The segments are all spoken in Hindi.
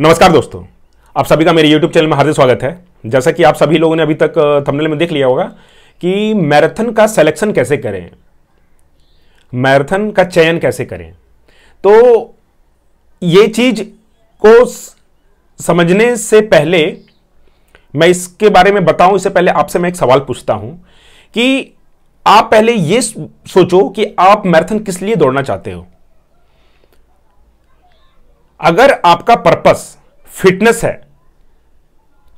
नमस्कार दोस्तों आप सभी का मेरे यूट्यूब चैनल में हार्दिक स्वागत है जैसा कि आप सभी लोगों ने अभी तक थंबनेल में देख लिया होगा कि मैराथन का सिलेक्शन कैसे करें मैराथन का चयन कैसे करें तो ये चीज को समझने से पहले मैं इसके बारे में बताऊं इससे पहले आपसे मैं एक सवाल पूछता हूं कि आप पहले ये सोचो कि आप मैराथन किस लिए दौड़ना चाहते हो अगर आपका पर्पस फिटनेस है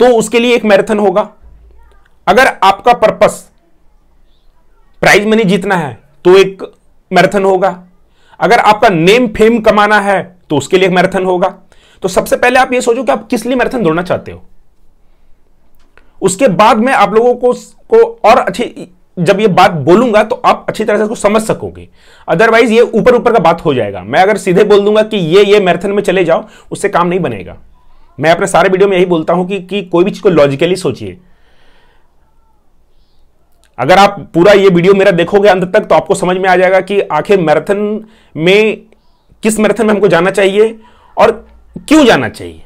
तो उसके लिए एक मैराथन होगा अगर आपका पर्पस प्राइज मनी जीतना है तो एक मैराथन होगा अगर आपका नेम फेम कमाना है तो उसके लिए एक मैराथन होगा तो सबसे पहले आप यह सोचो कि आप किस लिए मैराथन दौड़ना चाहते हो उसके बाद में आप लोगों को, को और अच्छी जब ये बात बोलूंगा तो आप अच्छी तरह से उसको समझ सकोगे अदरवाइज ये ऊपर ऊपर का बात हो जाएगा मैं अगर सीधे बोल दूंगा कि ये ये मैराथन में चले जाओ उससे काम नहीं बनेगा मैं अपने सारे वीडियो में यही बोलता हूं कि, कि कोई भी चीज को लॉजिकली सोचिए अगर आप पूरा ये वीडियो मेरा देखोगे अंत तक तो आपको समझ में आ जाएगा कि आखिर मैराथन में किस मैराथन में हमको जाना चाहिए और क्यों जाना चाहिए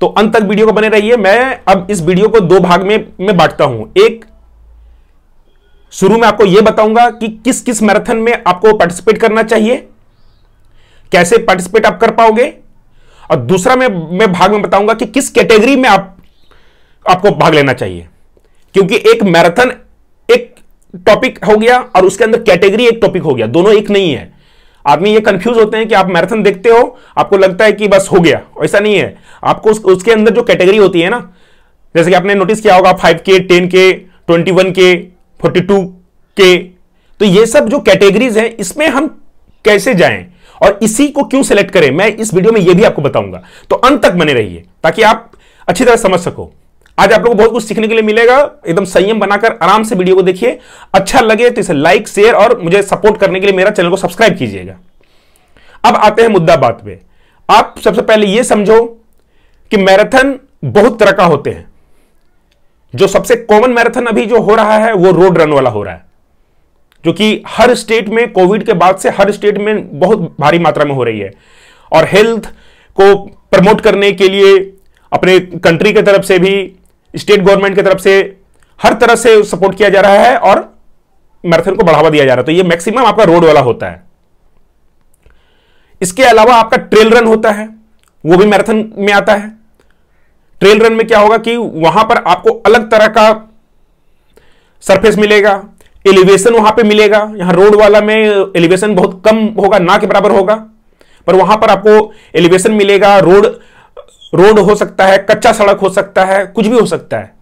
तो अंत तक वीडियो को बने रहिए मैं अब इस वीडियो को दो भाग में मैं बांटता हूं एक शुरू में आपको यह बताऊंगा कि किस किस मैराथन में आपको पार्टिसिपेट करना चाहिए कैसे पार्टिसिपेट आप कर पाओगे और दूसरा मैं मैं भाग में बताऊंगा कि किस कैटेगरी में आप आपको भाग लेना चाहिए क्योंकि एक मैराथन एक टॉपिक हो गया और उसके अंदर कैटेगरी एक टॉपिक हो गया दोनों एक नहीं है आदमी ये कंफ्यूज होते हैं कि आप मैराथन देखते हो आपको लगता है कि बस हो गया ऐसा नहीं है आपको उस, उसके अंदर जो कैटेगरी होती है ना जैसे कि आपने नोटिस किया होगा फाइव के टेन के ट्वेंटी वन के फोर्टी टू के तो ये सब जो कैटेगरीज हैं इसमें हम कैसे जाएं और इसी को क्यों सेलेक्ट करें मैं इस वीडियो में ये भी आपको बताऊंगा तो अंत तक बने रहिए ताकि आप अच्छी तरह समझ सको आज आप लोगों को बहुत कुछ सीखने के लिए मिलेगा एकदम संयम बनाकर आराम से वीडियो को देखिए अच्छा लगे तो इसे लाइक शेयर और मुझे सपोर्ट करने के लिए मेरा चैनल को सब्सक्राइब कीजिएगा अब आते हैं मुद्दा बात पे आप सबसे पहले यह समझो कि मैराथन बहुत तरह का होते हैं जो सबसे कॉमन मैराथन अभी जो हो रहा है वो रोड रन वाला हो रहा है जो कि हर स्टेट में कोविड के बाद से हर स्टेट में बहुत भारी मात्रा में हो रही है और हेल्थ को प्रमोट करने के लिए अपने कंट्री के तरफ से भी स्टेट गवर्नमेंट की तरफ से हर तरह से सपोर्ट किया जा रहा है और मैराथन को बढ़ावा दिया जा रहा है तो ये मैक्सिमम आपका रोड वाला होता है इसके अलावा आपका ट्रेल रन होता है वो भी मैराथन में आता है ट्रेल रन में क्या होगा कि वहां पर आपको अलग तरह का सरफेस मिलेगा एलिवेशन वहां पे मिलेगा यहां रोड वाला में एलिवेशन बहुत कम होगा ना के बराबर होगा पर वहां पर आपको एलिवेशन मिलेगा रोड रोड हो सकता है कच्चा सड़क हो सकता है कुछ भी हो सकता है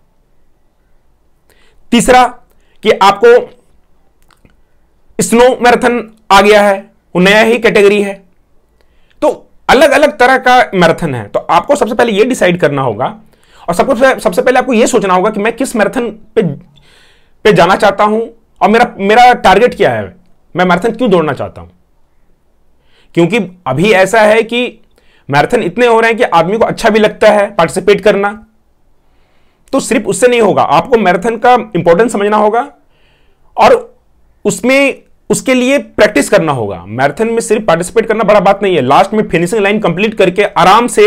तीसरा कि आपको स्नो मैराथन आ गया है वो नया ही कैटेगरी है तो अलग अलग तरह का मैराथन है तो आपको सबसे पहले यह डिसाइड करना होगा और सबको सबसे पहले आपको यह सोचना होगा कि मैं किस मैराथन पे पे जाना चाहता हूं और मेरा मेरा टारगेट क्या है मैं मैराथन क्यों दौड़ना चाहता हूं क्योंकि अभी ऐसा है कि मैराथन इतने हो रहे हैं कि आदमी को अच्छा भी लगता है पार्टिसिपेट करना तो सिर्फ उससे नहीं होगा आपको मैराथन का इंपॉर्टेंस समझना होगा और उसमें उसके लिए प्रैक्टिस करना होगा मैराथन में सिर्फ पार्टिसिपेट करना बड़ा बात नहीं है लास्ट में फिनिशिंग लाइन कंप्लीट करके आराम से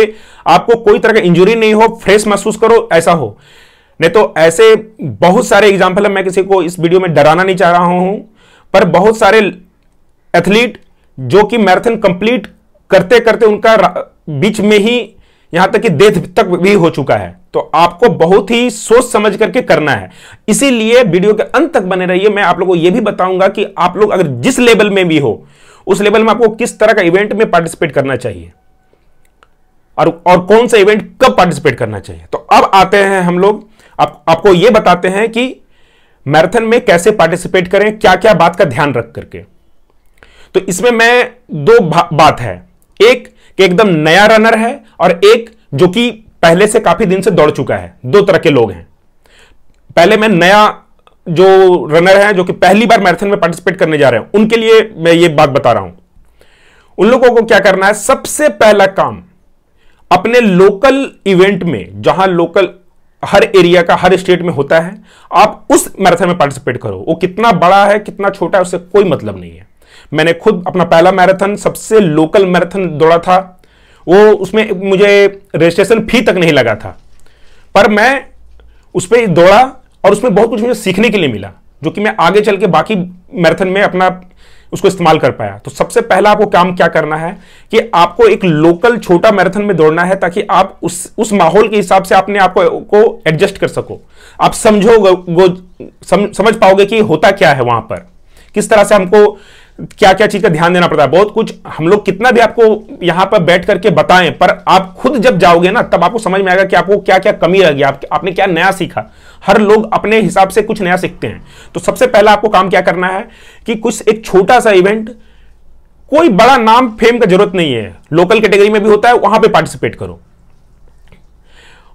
आपको कोई तरह का इंजुरी नहीं हो फ्रेश महसूस करो ऐसा हो नहीं तो ऐसे बहुत सारे एग्जाम्पल है मैं किसी को इस वीडियो में डराना नहीं चाह रहा हूं पर बहुत सारे एथलीट जो कि मैराथन कंप्लीट करते करते उनका बीच में ही यहां तक कि डेथ तक भी हो चुका है तो आपको बहुत ही सोच समझ करके करना है इसीलिए वीडियो के अंत तक बने रहिए मैं आप लोगों को यह भी बताऊंगा कि आप लोग अगर जिस लेवल में भी हो उस लेवल में आपको किस तरह का इवेंट में पार्टिसिपेट करना चाहिए और और कौन सा इवेंट कब पार्टिसिपेट करना चाहिए तो अब आते हैं हम लोग आप, आपको यह बताते हैं कि मैराथन में कैसे पार्टिसिपेट करें क्या क्या बात का ध्यान रख करके तो इसमें मैं दो बात है एक कि एकदम नया रनर है और एक जो कि पहले से काफी दिन से दौड़ चुका है दो तरह के लोग हैं पहले मैं नया जो रनर है जो कि पहली बार मैराथन में पार्टिसिपेट करने जा रहे हैं उनके लिए मैं ये बात बता रहा हूं उन लोगों को क्या करना है सबसे पहला काम अपने लोकल इवेंट में जहां लोकल हर एरिया का हर स्टेट में होता है आप उस मैराथन में पार्टिसिपेट करो वो कितना बड़ा है कितना छोटा है उससे कोई मतलब नहीं है मैंने खुद अपना पहला मैराथन सबसे लोकल मैराथन दौड़ा था वो उसमें मुझे रजिस्ट्रेशन फी तक नहीं लगा था पर मैं उस पर दौड़ा और उसमें बहुत कुछ मुझे सीखने के लिए मिला जो कि मैं आगे चल के बाकी मैराथन में अपना उसको इस्तेमाल कर पाया तो सबसे पहला आपको काम क्या करना है कि आपको एक लोकल छोटा मैराथन में दौड़ना है ताकि आप उस उस माहौल के हिसाब से अपने आपको को एडजस्ट कर सको आप समझोगे सम, समझ पाओगे कि होता क्या है वहां पर किस तरह से हमको क्या क्या चीज का ध्यान देना पड़ता है बहुत कुछ हम लोग कितना भी आपको यहां पर बैठ करके बताएं पर आप खुद जब जाओगे ना तब आपको समझ में आएगा कि आपको क्या क्या कमी रहेगी आप, आपने क्या नया सीखा हर लोग अपने हिसाब से कुछ नया सीखते हैं तो सबसे पहला आपको काम क्या करना है कि कुछ एक छोटा सा इवेंट कोई बड़ा नाम फेम का जरूरत नहीं है लोकल कैटेगरी में भी होता है वहां पर पार्टिसिपेट करो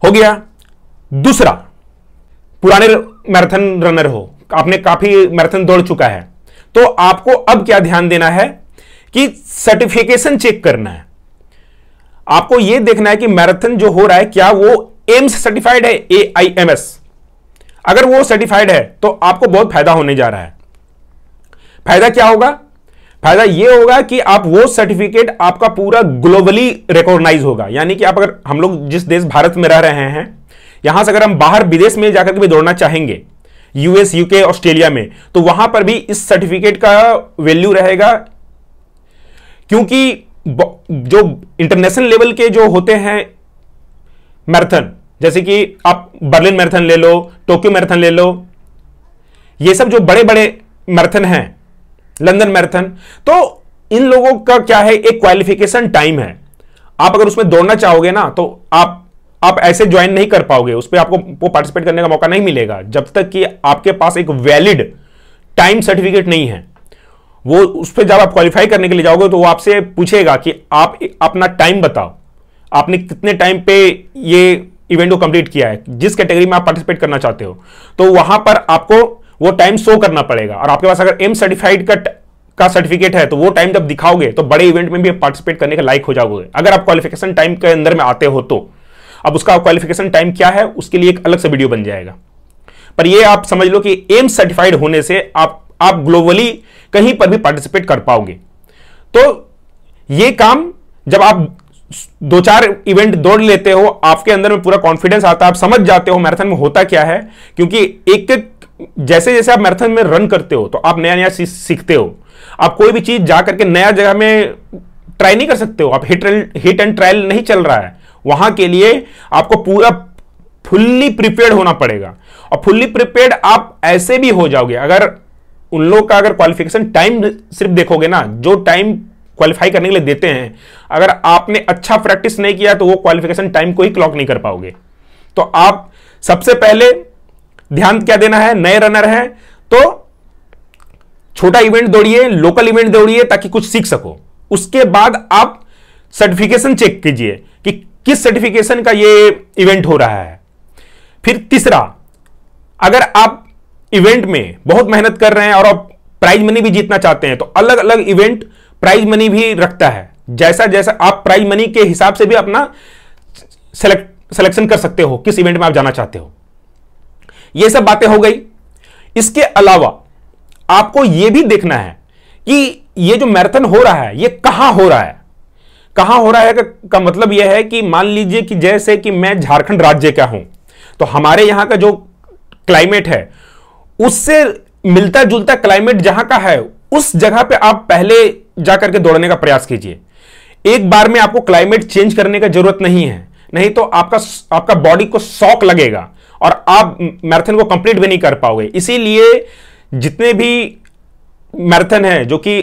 हो गया दूसरा पुराने मैराथन रनर हो आपने काफी मैराथन दौड़ चुका है तो आपको अब क्या ध्यान देना है कि सर्टिफिकेशन चेक करना है आपको यह देखना है कि मैराथन जो हो रहा है क्या वो एम्स सर्टिफाइड है ए आई एम एस अगर वो सर्टिफाइड है तो आपको बहुत फायदा होने जा रहा है फायदा क्या होगा फायदा यह होगा कि आप वो सर्टिफिकेट आपका पूरा ग्लोबली रिकॉग्नाइज होगा यानी कि आप अगर हम लोग जिस देश भारत में रह रहे हैं यहां से अगर हम बाहर विदेश में जाकर के भी दौड़ना चाहेंगे यूएस यूके ऑस्ट्रेलिया में तो वहां पर भी इस सर्टिफिकेट का वैल्यू रहेगा क्योंकि जो इंटरनेशनल लेवल के जो होते हैं मैराथन जैसे कि आप बर्लिन मैराथन ले लो टोक्यो मैराथन ले लो ये सब जो बड़े बड़े मैराथन हैं लंदन मैराथन तो इन लोगों का क्या है एक क्वालिफिकेशन टाइम है आप अगर उसमें दौड़ना चाहोगे ना तो आप आप ऐसे ज्वाइन नहीं कर पाओगे उस पर आपको पार्टिसिपेट करने का मौका नहीं मिलेगा जब तक कि आपके पास एक वैलिड टाइम सर्टिफिकेट नहीं है वो उस पर जब आप क्वालिफाई करने के लिए जाओगे तो वो आपसे पूछेगा कि आप अपना टाइम बताओ आपने कितने टाइम पे ये इवेंट को कंप्लीट किया है जिस कैटेगरी में आप पार्टिसिपेट करना चाहते हो तो वहां पर आपको वो टाइम शो करना पड़ेगा और आपके पास अगर एम सर्टिफाइड का का सर्टिफिकेट है तो वो टाइम जब दिखाओगे तो बड़े इवेंट में भी पार्टिसिपेट करने के लायक हो जाओगे अगर आप क्वालिफिकेशन टाइम के अंदर में आते हो तो अब उसका क्वालिफिकेशन टाइम क्या है उसके लिए एक अलग से वीडियो बन जाएगा पर ये आप समझ लो कि एम्स सर्टिफाइड होने से आप आप ग्लोबली कहीं पर भी पार्टिसिपेट कर पाओगे तो ये काम जब आप दो चार इवेंट दौड़ लेते हो आपके अंदर में पूरा कॉन्फिडेंस आता है आप समझ जाते हो मैराथन में होता क्या है क्योंकि एक एक जैसे जैसे आप मैराथन में रन करते हो तो आप नया नया सीखते हो आप कोई भी चीज जा करके नया जगह में ट्राई नहीं कर सकते हो आप हिट हिट एंड ट्रायल नहीं चल रहा है वहां के लिए आपको पूरा फुल्ली प्रिपेयर्ड होना पड़ेगा और फुल्ली प्रिपेयर्ड आप ऐसे भी हो जाओगे अगर उन लोग का अगर क्वालिफिकेशन टाइम सिर्फ देखोगे ना जो टाइम क्वालिफाई करने के लिए देते हैं अगर आपने अच्छा प्रैक्टिस नहीं किया तो वो क्वालिफिकेशन टाइम को ही क्लॉक नहीं कर पाओगे तो आप सबसे पहले ध्यान क्या देना है नए रनर हैं तो छोटा इवेंट दौड़िए लोकल इवेंट दौड़िए ताकि कुछ सीख सको उसके बाद आप सर्टिफिकेशन चेक कीजिए कि किस सर्टिफिकेशन का ये इवेंट हो रहा है फिर तीसरा अगर आप इवेंट में बहुत मेहनत कर रहे हैं और आप प्राइज मनी भी जीतना चाहते हैं तो अलग अलग इवेंट प्राइज मनी भी रखता है जैसा जैसा आप प्राइज मनी के हिसाब से भी अपना सिलेक्शन कर सकते हो किस इवेंट में आप जाना चाहते हो यह सब बातें हो गई इसके अलावा आपको यह भी देखना है कि ये जो मैराथन हो रहा है ये कहां हो रहा है कहा हो रहा है का, का मतलब यह है कि मान लीजिए कि जैसे कि मैं झारखंड राज्य का हूं तो हमारे यहां का जो क्लाइमेट है उससे मिलता जुलता क्लाइमेट जहां का है उस जगह पे आप पहले जाकर के दौड़ने का प्रयास कीजिए एक बार में आपको क्लाइमेट चेंज करने का जरूरत नहीं है नहीं तो आपका आपका बॉडी को शॉक लगेगा और आप मैराथन को कंप्लीट भी नहीं कर पाओगे इसीलिए जितने भी मैराथन है जो कि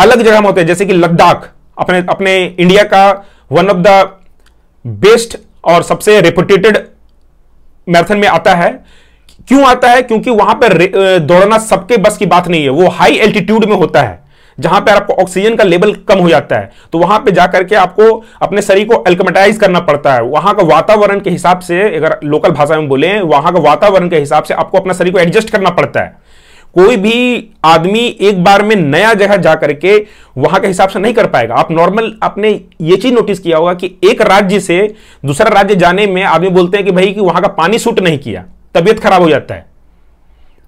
अलग जगह में होते हैं जैसे कि लद्दाख अपने अपने इंडिया का वन ऑफ द बेस्ट और सबसे रेपुटेटेड मैराथन में आता है क्यों आता है क्योंकि वहां पर दौड़ना सबके बस की बात नहीं है वो हाई एल्टीट्यूड में होता है जहां पर आपको ऑक्सीजन का लेवल कम हो जाता है तो वहां पे जाकर के आपको अपने शरीर को एल्कमेटाइज करना पड़ता है वहां का वातावरण के हिसाब से अगर लोकल भाषा में बोले वहां का वातावरण के हिसाब से आपको अपना शरीर को एडजस्ट करना पड़ता है कोई भी आदमी एक बार में नया जगह जा करके वहां के हिसाब से नहीं कर पाएगा आप नॉर्मल आपने ये चीज नोटिस किया होगा कि एक राज्य से दूसरा राज्य जाने में आदमी बोलते हैं कि भाई कि वहां का पानी सूट नहीं किया तबियत खराब हो जाता है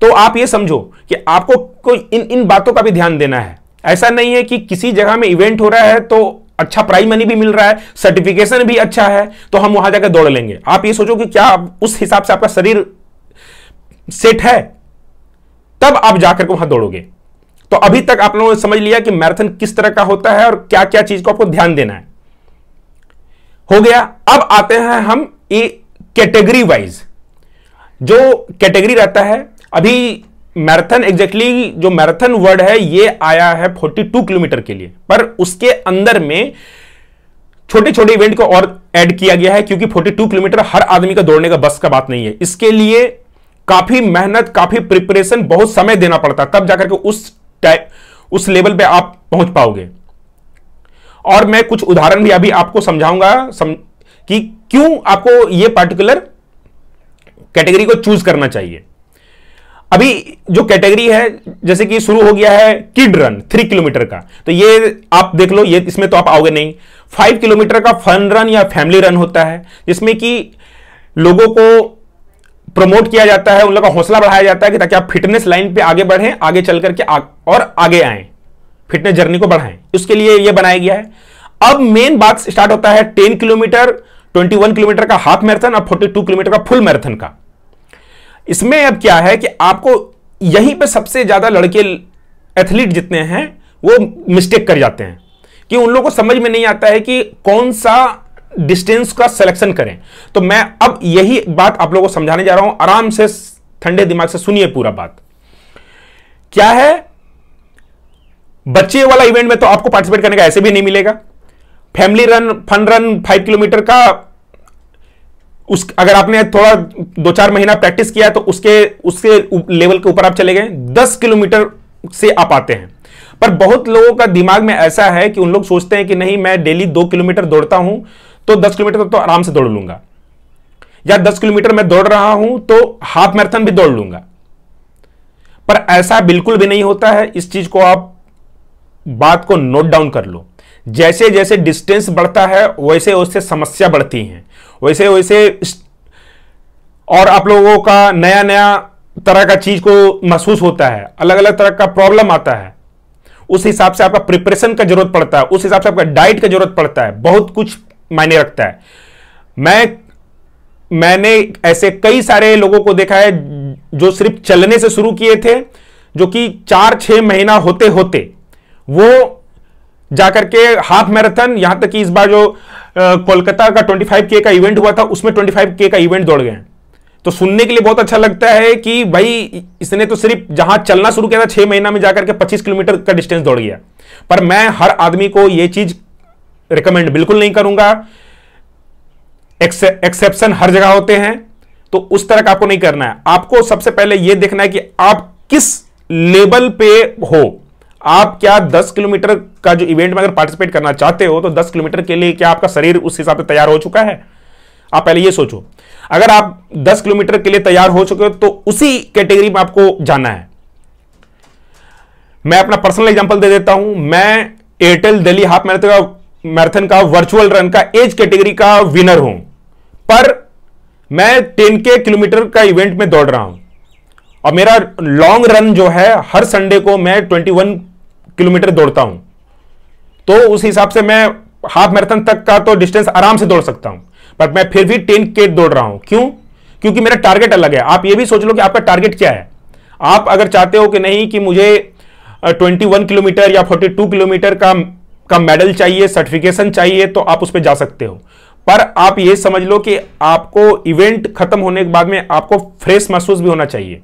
तो आप ये समझो कि आपको कोई इन इन बातों का भी ध्यान देना है ऐसा नहीं है कि किसी जगह में इवेंट हो रहा है तो अच्छा प्राइज मनी भी मिल रहा है सर्टिफिकेशन भी अच्छा है तो हम वहां जाकर दौड़ लेंगे आप ये सोचो कि क्या उस हिसाब से आपका शरीर सेट है तब आप जाकर वहां दौड़ोगे तो अभी तक आप लोगों ने समझ लिया कि मैराथन किस तरह का होता है और क्या क्या चीज को आपको ध्यान देना है हो गया अब आते हैं हम ए कैटेगरी वाइज जो कैटेगरी रहता है अभी मैराथन एग्जैक्टली exactly जो मैराथन वर्ड है ये आया है 42 किलोमीटर के लिए पर उसके अंदर में छोटे छोटे इवेंट को और ऐड किया गया है क्योंकि 42 किलोमीटर हर आदमी का दौड़ने का बस का बात नहीं है इसके लिए काफी मेहनत काफी प्रिपरेशन बहुत समय देना पड़ता तब जाकर के उस टाइप उस लेवल पे आप पहुंच पाओगे और मैं कुछ उदाहरण भी अभी आपको समझाऊंगा सम, कि क्यों आपको ये पार्टिकुलर कैटेगरी को चूज करना चाहिए अभी जो कैटेगरी है जैसे कि शुरू हो गया है किड रन थ्री किलोमीटर का तो ये आप देख लो ये इसमें तो आप आओगे नहीं फाइव किलोमीटर का फन रन या फैमिली रन होता है जिसमें कि लोगों को प्रमोट किया जाता है उन लोगों का हौसला बढ़ाया जाता है कि ताकि आप फिटनेस लाइन पे आगे बढ़ें आगे चल करके आ, और आगे आए फिटनेस जर्नी को बढ़ाएं उसके लिए यह बनाया गया है अब मेन बात स्टार्ट होता है ten kilometre twenty one kilometre का हाफ मैराथन और फोर्टी टू किलोमीटर का फुल मैराथन का इसमें अब क्या है कि आपको यहीं पर सबसे ज्यादा लड़के एथलीट जितने हैं वो मिस्टेक कर जाते हैं कि उन लोगों को समझ में नहीं आता है कि कौन सा डिस्टेंस का सिलेक्शन करें तो मैं अब यही बात आप लोगों को समझाने जा रहा हूं आराम से ठंडे दिमाग से सुनिए पूरा बात क्या है बच्चे वाला इवेंट में तो आपको पार्टिसिपेट करने का ऐसे भी नहीं मिलेगा family run fun run five kilometre का उस अगर आपने थोड़ा दो चार महीना प्रैक्टिस किया तो उसके उसके लेवल के ऊपर आप चले गए दस किलोमीटर से आप आते हैं पर बहुत लोगों का दिमाग में ऐसा है कि उन लोग सोचते हैं कि नहीं मैं डेली दो किलोमीटर दौड़ता हूं तो दस किलोमीटर तो आराम से दौड़ लूंगा या दस किलोमीटर मैं दौड़ रहा हूं तो हाफ मैराथन भी दौड़ लूंगा पर ऐसा बिल्कुल भी नहीं होता है इस चीज को आप बात को नोट डाउन कर लो जैसे जैसे डिस्टेंस बढ़ता है वैसे वैसे समस्या बढ़ती हैं वैसे वैसे और आप लोगों का नया नया तरह का चीज को महसूस होता है अलग अलग तरह का प्रॉब्लम आता है उस हिसाब से आपका प्रिपरेशन का जरूरत पड़ता है उस हिसाब से आपका डाइट का जरूरत पड़ता है बहुत कुछ मायने रखता है मैं मैंने ऐसे कई सारे लोगों को देखा है जो सिर्फ चलने से शुरू किए थे जो कि चार छह महीना होते होते वो जाकर के हाफ मैराथन यहां तक कि इस बार जो कोलकाता का 25 के का इवेंट हुआ था उसमें 25 के का इवेंट दौड़ गए तो सुनने के लिए बहुत अच्छा लगता है कि भाई इसने तो सिर्फ जहां चलना शुरू किया था छह महीना में जाकर के 25 किलोमीटर का डिस्टेंस दौड़ गया पर मैं हर आदमी को यह चीज रिकमेंड बिल्कुल नहीं करूंगा एक्सेप्शन हर जगह होते हैं तो उस तरह का आपको नहीं करना है आपको सबसे पहले यह देखना है कि आप किस लेवल पे हो आप क्या 10 किलोमीटर का जो इवेंट में अगर पार्टिसिपेट करना चाहते हो तो 10 किलोमीटर के लिए क्या आपका शरीर उस हिसाब से तैयार हो चुका है आप पहले यह सोचो अगर आप 10 किलोमीटर के लिए तैयार हो चुके हो तो उसी कैटेगरी में आपको जाना है मैं अपना पर्सनल एग्जाम्पल दे देता हूं मैं एयरटेल दिल्ली हाफ मैराथन का मैराथन का वर्चुअल रन का एज कैटेगरी का विनर हूं पर मैं टेन के किलोमीटर का इवेंट में दौड़ रहा हूं और मेरा लॉन्ग रन जो है हर संडे को मैं ट्वेंटी वन किलोमीटर दौड़ता हूं तो उस हिसाब से मैं हाफ मैराथन तक का तो डिस्टेंस आराम से दौड़ सकता हूं बट मैं फिर भी टेन के दौड़ रहा हूं क्यों क्योंकि मेरा टारगेट अलग है आप यह भी सोच लो कि आपका टारगेट क्या है आप अगर चाहते हो कि नहीं कि मुझे ट्वेंटी वन किलोमीटर या फोर्टी टू किलोमीटर का का मेडल चाहिए सर्टिफिकेशन चाहिए तो आप उस पर जा सकते हो पर आप ये समझ लो कि आपको इवेंट खत्म होने के बाद में आपको फ्रेश महसूस भी होना चाहिए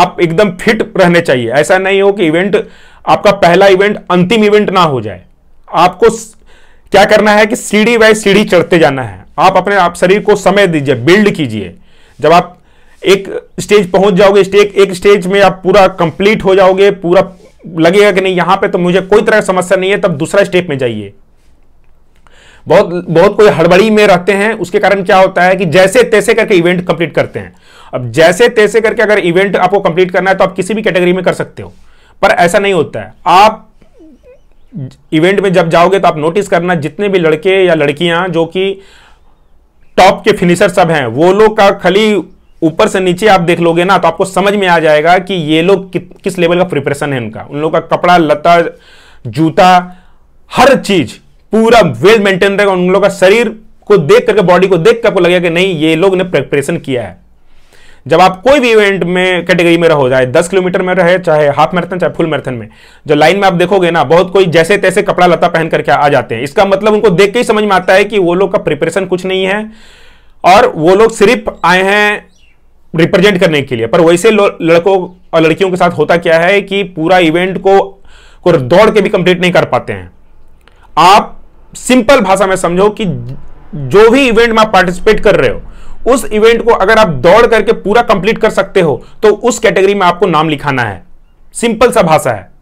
आप एकदम फिट रहने चाहिए ऐसा नहीं हो कि इवेंट आपका पहला इवेंट अंतिम इवेंट ना हो जाए आपको क्या करना है कि सीढ़ी बाय सीढ़ी चढ़ते जाना है आप अपने आप शरीर को समय दीजिए बिल्ड कीजिए जब आप एक स्टेज पहुंच जाओगे स्टेज एक स्टेज में आप पूरा कंप्लीट हो जाओगे पूरा लगेगा कि नहीं यहां पे तो मुझे कोई तरह की समस्या नहीं है तब दूसरा स्टेप में जाइए बहुत बहुत कोई हड़बड़ी में रहते हैं उसके कारण क्या होता है कि जैसे तैसे करके इवेंट कंप्लीट करते हैं अब जैसे तैसे करके अगर इवेंट आपको कंप्लीट करना है तो आप किसी भी कैटेगरी में कर सकते हो पर ऐसा नहीं होता है आप इवेंट में जब जाओगे तो आप नोटिस करना जितने भी लड़के या लड़कियां जो कि टॉप के फिनिशर सब हैं वो लोग का खाली ऊपर से नीचे आप देख लोगे ना तो आपको समझ में आ जाएगा कि ये लोग कि, किस लेवल का प्रिपरेशन है उनका उन लोगों का कपड़ा लता जूता हर चीज पूरा वेल मेंटेन रहेगा उन लोगों का शरीर को देख करके बॉडी को देख कर आपको लगेगा कि नहीं ये लोग ने प्रिपरेशन किया है जब आप कोई भी इवेंट में कैटेगरी में रहो जाए दस किलोमीटर में रहे चाहे हाफ मैराथन चाहे फुल मैराथन में जो लाइन में आप देखोगे ना बहुत कोई जैसे तैसे कपड़ा लता पहन करके आ जाते हैं इसका मतलब उनको देख के ही समझ में आता है कि वो लोग का प्रिपरेशन कुछ नहीं है और वो लोग सिर्फ आए हैं रिप्रेजेंट करने के लिए पर वैसे लड़कों और लड़कियों के साथ होता क्या है कि पूरा इवेंट को को दौड़ के भी कंप्लीट नहीं कर पाते हैं आप सिंपल भाषा में समझो कि जो भी इवेंट में आप पार्टिसिपेट कर रहे हो उस इवेंट को अगर आप दौड़ करके पूरा कंप्लीट कर सकते हो तो उस कैटेगरी में आपको नाम लिखाना है सिंपल सा भाषा है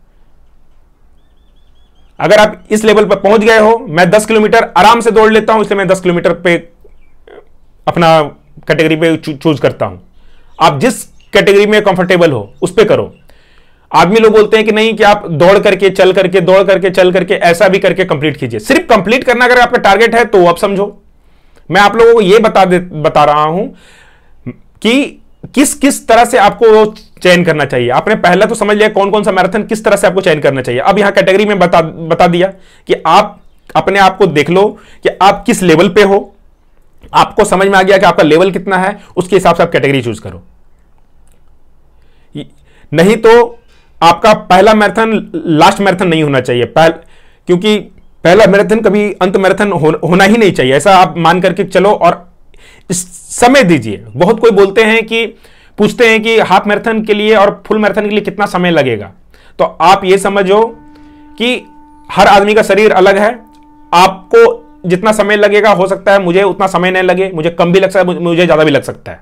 अगर आप इस लेवल पर पहुंच गए हो मैं 10 किलोमीटर आराम से दौड़ लेता हूं इसलिए मैं 10 किलोमीटर पे अपना कैटेगरी पे चूज करता हूं आप जिस कैटेगरी में कंफर्टेबल हो उस पर करो आदमी लोग बोलते हैं कि नहीं कि आप दौड़ करके चल करके दौड़ करके चल करके ऐसा भी करके कंप्लीट कीजिए सिर्फ कंप्लीट करना अगर आपका टारगेट है तो आप समझो मैं आप लोगों को यह बता दे बता रहा हूं कि किस किस तरह से आपको चयन करना चाहिए आपने पहला तो समझ लिया कौन कौन सा मैराथन किस तरह से आपको चयन करना चाहिए अब यहां कैटेगरी में बता बता दिया कि आप अपने आप को देख लो कि आप किस लेवल पे हो आपको समझ में आ गया कि आपका लेवल कितना है उसके हिसाब से आप कैटेगरी चूज करो नहीं तो आपका पहला मैराथन लास्ट मैराथन नहीं होना चाहिए पहल, क्योंकि पहला मैराथन कभी अंत मैराथन हो, होना ही नहीं चाहिए ऐसा आप मान करके चलो और समय दीजिए बहुत कोई बोलते हैं कि पूछते हैं कि हाफ मैराथन के लिए और फुल मैराथन के लिए कितना समय लगेगा तो आप यह समझो कि हर आदमी का शरीर अलग है आपको जितना समय लगेगा हो सकता है मुझे उतना समय नहीं लगे मुझे कम भी लग सकता है मुझे ज़्यादा भी लग सकता है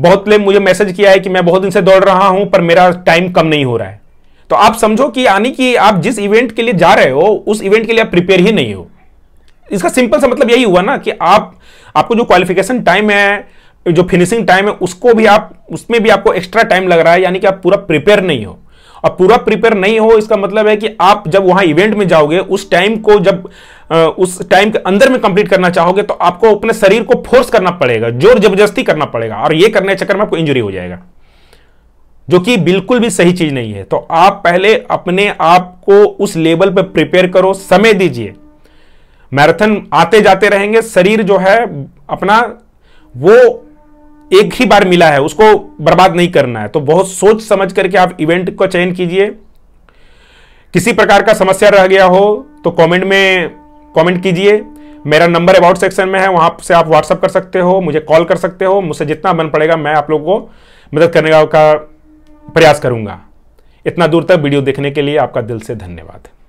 बहुत लोग मुझे मैसेज किया है कि मैं बहुत दिन से दौड़ रहा हूं पर मेरा टाइम कम नहीं हो रहा है तो आप समझो कि यानी कि आप जिस इवेंट के लिए जा रहे हो उस इवेंट के लिए आप प्रिपेयर ही नहीं हो इसका सिंपल सा मतलब यही हुआ ना कि आप आपको जो क्वालिफिकेशन टाइम है जो फिनिशिंग टाइम है उसको भी आप उसमें भी आपको एक्स्ट्रा टाइम लग रहा है यानी कि आप पूरा प्रिपेयर नहीं हो और पूरा प्रिपेयर नहीं हो इसका मतलब है कि आप जब वहां इवेंट में जाओगे उस टाइम को जब उस टाइम के अंदर में कंप्लीट करना चाहोगे तो आपको अपने शरीर को फोर्स करना पड़ेगा जोर जबरदस्ती करना पड़ेगा और यह करने के चक्कर में आपको इंजरी हो जाएगा जो कि बिल्कुल भी सही चीज नहीं है तो आप पहले अपने आप को उस लेवल पर प्रिपेयर करो समय दीजिए मैराथन आते जाते रहेंगे शरीर जो है अपना वो एक ही बार मिला है उसको बर्बाद नहीं करना है तो बहुत सोच समझ करके आप इवेंट का चयन कीजिए किसी प्रकार का समस्या रह गया हो तो कमेंट में कमेंट कीजिए मेरा नंबर अबाउट सेक्शन में है वहाँ से आप व्हाट्सअप कर सकते हो मुझे कॉल कर सकते हो मुझसे जितना बन पड़ेगा मैं आप लोगों को मदद करने का प्रयास करूंगा इतना दूर तक वीडियो देखने के लिए आपका दिल से धन्यवाद